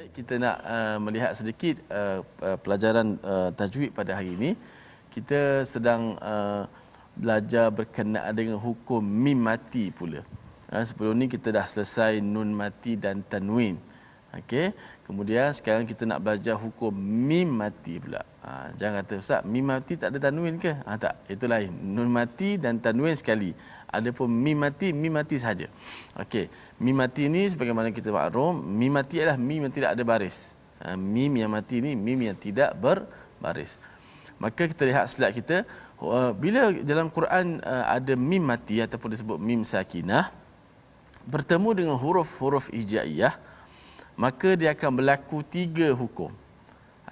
Baik, kita nak uh, melihat sedikit uh, uh, pelajaran uh, tajwid pada hari ini. Kita sedang uh, belajar berkenaan dengan hukum mim mati pula. Uh, sebelum ni kita dah selesai nun mati dan tanwin. Okey, kemudian sekarang kita nak belajar hukum mim mati pula. Ha, jangan kata ustaz, mim mati tak ada tanwin ke? Ah ha, tak, itu lain. Nun mati dan tanwin sekali. Adapun mim mati, mim mati saja. Okey, mim mati ni sebagaimana kita maklum, mim mati adalah mim yang tidak ada baris. Ha, mim yang mati ni mim yang tidak berbaris. Maka kita lihat slide kita uh, bila dalam Quran uh, ada mim mati ataupun disebut mim sakinah bertemu dengan huruf-huruf hijaiyah -huruf maka dia akan berlaku tiga hukum.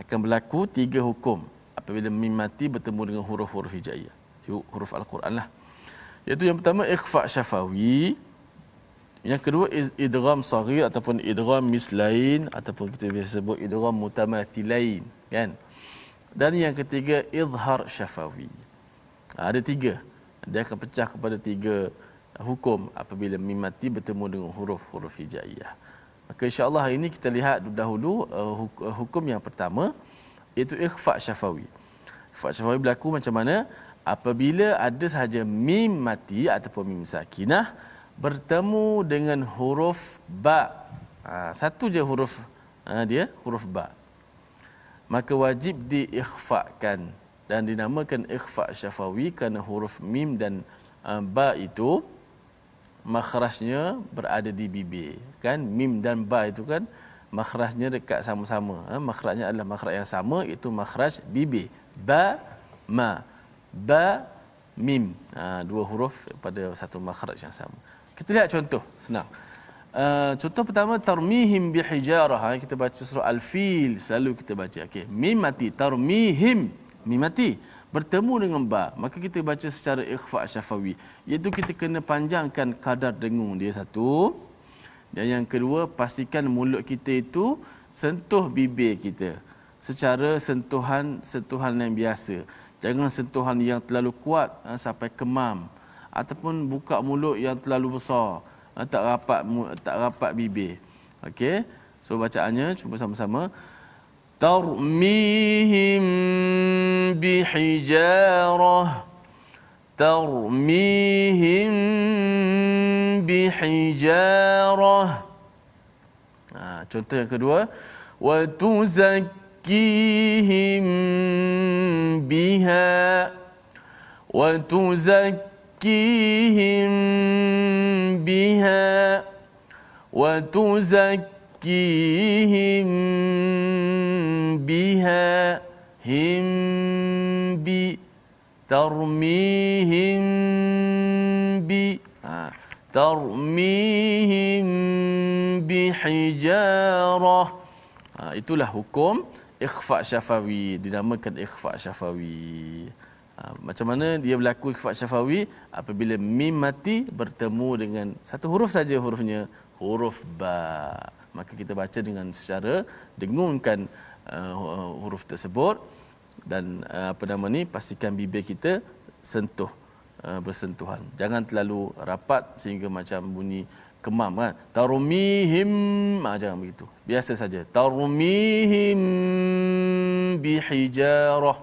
Akan berlaku tiga hukum apabila mim mati bertemu dengan huruf-huruf hijaiyah. Huruf Al-Quran lah. Iaitu yang pertama ikhfa' syafawi. Yang kedua idgham saghir ataupun idgham mislain ataupun kita biasa sebut idgham mutamathilain, kan? Dan yang ketiga izhar syafawi. Ha, ada tiga. Dia akan pecah kepada tiga hukum apabila mim mati bertemu dengan huruf-huruf hijaiyah. Maka insya-Allah hari ini kita lihat dahulu uh, uh, hukum yang pertama iaitu ikhfa syafawi. Ikhfa syafawi berlaku macam mana? Apabila ada sahaja mim mati ataupun mim sakinah bertemu dengan huruf ba. Ha, satu je huruf ha, dia huruf ba. Maka wajib diikhfakan dan dinamakan ikhfa syafawi kerana huruf mim dan uh, ba itu makhrajnya berada di bibir kan mim dan ba itu kan makhrajnya dekat sama-sama eh, makhrajnya adalah makhraj yang sama itu makhraj bibir ba ma ba mim ha, dua huruf pada satu makhraj yang sama kita lihat contoh senang uh, contoh pertama tarmihim bihijarah ha, kita baca surah al-fil selalu kita baca okey mim mati tarmihim mim mati bertemu dengan ba maka kita baca secara ikhfa syafawi iaitu kita kena panjangkan kadar dengung dia satu dan yang kedua pastikan mulut kita itu sentuh bibir kita secara sentuhan sentuhan yang biasa jangan sentuhan yang terlalu kuat eh, sampai kemam ataupun buka mulut yang terlalu besar eh, tak rapat tak rapat bibir okey so bacaannya cuba sama-sama ترميهم بحجارة ترميهم بحجارة آه، contoh yang kedua وتزكيهم بها وتزكيهم بها وتزكيهم تزكيهم بها هم بترميهم ب ترميهم بحجارة itulah hukum ikhfa syafawi dinamakan ikhfa syafawi macam mana dia berlaku ikhfa syafawi apabila mim mati bertemu dengan satu huruf saja hurufnya huruf ba' maka kita baca dengan secara dengungkan uh, eh, eh, huruf tersebut dan uh, apa nama ni pastikan bibir kita sentuh uh, bersentuhan jangan terlalu rapat sehingga macam bunyi kemam kan tarumihim ah, begitu biasa saja tarumihim bihijarah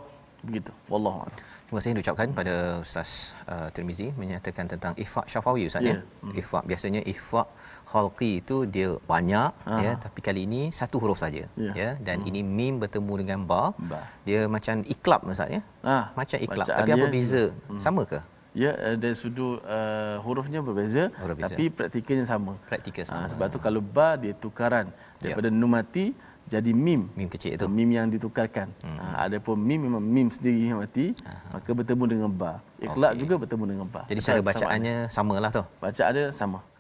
begitu wallahu a'lam Terima kasih diucapkan pada Ustaz uh, Tirmizi menyatakan tentang ifaq syafawi Ustaz ya. Yeah. Mm. Ifak biasanya ifak khalqi itu dia banyak ya. Aha. ya tapi kali ini satu huruf saja yeah. ya dan hmm. ini mim bertemu dengan ba, ba. dia macam iklab maksudnya ah ha. macam iklab tapi apa beza hmm. sama ke ya eh, dari sudut uh, hurufnya berbeza huruf tapi beza. praktikanya sama praktikal sama ha, sebab tu kalau ba dia tukaran ya. daripada yeah. numati jadi mim mim kecil itu mim yang ditukarkan hmm. ha, adapun mim memang mim sendiri yang mati Aha. maka bertemu dengan ba ikhlak okay. juga bertemu dengan ba jadi cara bacaannya samalah tu bacaan dia sama.